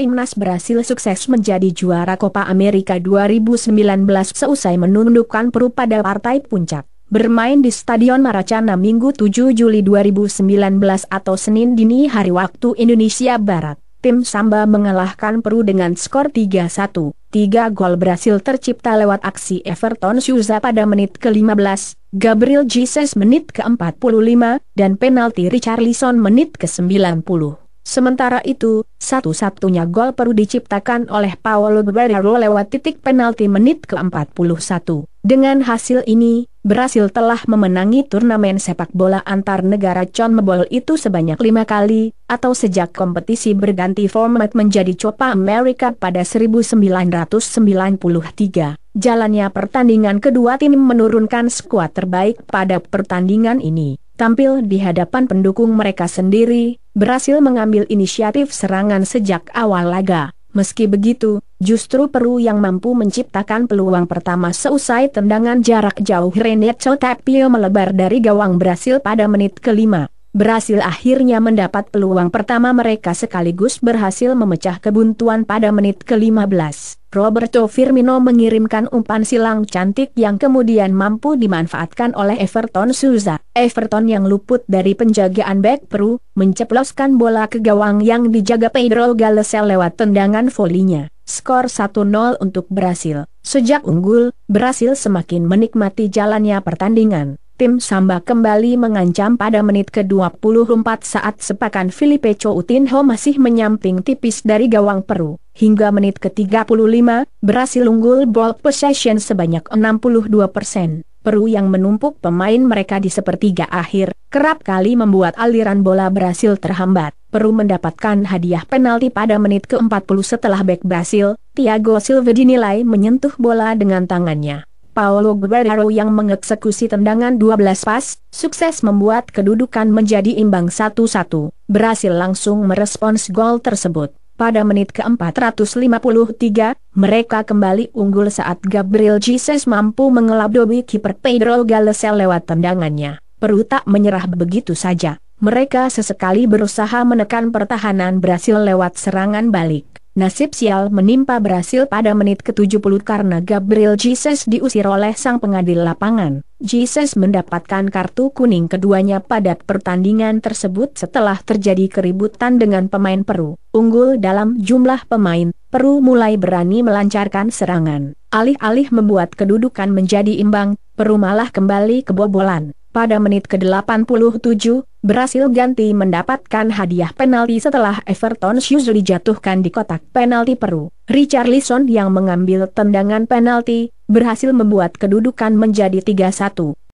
Timnas berhasil sukses menjadi juara Copa America 2019 seusai menundukkan Peru pada partai puncak. Bermain di Stadion Maracana Minggu 7 Juli 2019 atau Senin dini hari waktu Indonesia Barat, tim Samba mengalahkan Peru dengan skor 3-1. Tiga gol berhasil tercipta lewat aksi Everton Souza pada menit ke-15, Gabriel Jesus menit ke-45, dan penalti Richarlison menit ke-90. Sementara itu, satu-satunya gol perlu diciptakan oleh Paolo Guerrero lewat titik penalti menit ke-41. Dengan hasil ini, Brasil telah memenangi turnamen sepak bola antar negara CONMEBOL itu sebanyak lima kali, atau sejak kompetisi berganti format menjadi Copa America pada 1993. Jalannya pertandingan kedua tim menurunkan skuad terbaik pada pertandingan ini, tampil di hadapan pendukung mereka sendiri, berhasil mengambil inisiatif serangan sejak awal laga. Meski begitu, justru Peru yang mampu menciptakan peluang pertama seusai tendangan jarak jauh Renet Sotapio melebar dari gawang Brasil pada menit kelima berhasil akhirnya mendapat peluang pertama mereka sekaligus berhasil memecah kebuntuan pada menit ke-15. Roberto Firmino mengirimkan umpan silang cantik yang kemudian mampu dimanfaatkan oleh Everton Souza. Everton yang luput dari penjagaan back Peru, menceploskan bola ke gawang yang dijaga Pedro Galesel lewat tendangan volinya. Skor 1-0 untuk Brasil. Sejak unggul, Brasil semakin menikmati jalannya pertandingan. Tim Samba kembali mengancam pada menit ke-24 saat sepakan Filipe Coutinho masih menyamping tipis dari gawang Peru. Hingga menit ke-35, berhasil unggul ball possession sebanyak 62 persen. Peru yang menumpuk pemain mereka di sepertiga akhir, kerap kali membuat aliran bola berhasil terhambat. Peru mendapatkan hadiah penalti pada menit ke-40 setelah back Brasil, Thiago Silva dinilai menyentuh bola dengan tangannya. Paulo Guerrero yang mengeksekusi tendangan 12 pas, sukses membuat kedudukan menjadi imbang 1-1, berhasil langsung merespons gol tersebut. Pada menit ke-453, mereka kembali unggul saat Gabriel Jesus mampu mengelabui kiper Pedro Galese lewat tendangannya. Peru tak menyerah begitu saja. Mereka sesekali berusaha menekan pertahanan berhasil lewat serangan balik. Nasib sial menimpa berhasil pada menit ke-70 karena Gabriel Jesus diusir oleh sang pengadil lapangan. Jesus mendapatkan kartu kuning keduanya pada pertandingan tersebut setelah terjadi keributan dengan pemain Peru. Unggul dalam jumlah pemain, Peru mulai berani melancarkan serangan. Alih-alih membuat kedudukan menjadi imbang, Peru malah kembali kebobolan. Pada menit ke-87, berhasil ganti mendapatkan hadiah penalti setelah Everton Shuzli jatuhkan di kotak penalti Peru. Richarlison yang mengambil tendangan penalti, berhasil membuat kedudukan menjadi 3-1.